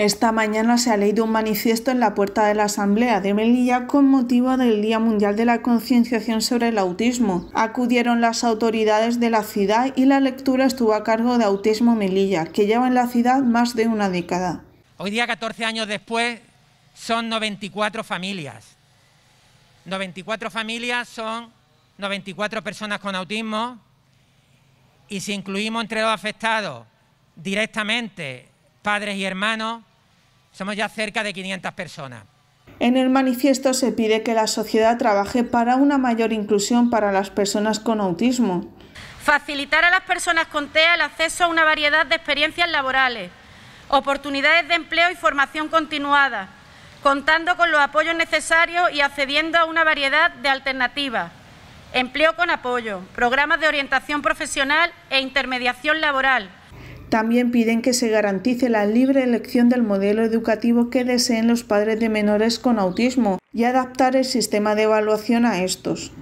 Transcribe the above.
Esta mañana se ha leído un manifiesto en la puerta de la Asamblea de Melilla con motivo del Día Mundial de la Concienciación sobre el Autismo. Acudieron las autoridades de la ciudad y la lectura estuvo a cargo de Autismo Melilla, que lleva en la ciudad más de una década. Hoy día, 14 años después, son 94 familias. 94 familias son 94 personas con autismo y si incluimos entre los afectados directamente padres y hermanos, somos ya cerca de 500 personas. En el manifiesto se pide que la sociedad trabaje para una mayor inclusión para las personas con autismo. Facilitar a las personas con TEA el acceso a una variedad de experiencias laborales, oportunidades de empleo y formación continuada, contando con los apoyos necesarios y accediendo a una variedad de alternativas. Empleo con apoyo, programas de orientación profesional e intermediación laboral, también piden que se garantice la libre elección del modelo educativo que deseen los padres de menores con autismo y adaptar el sistema de evaluación a estos.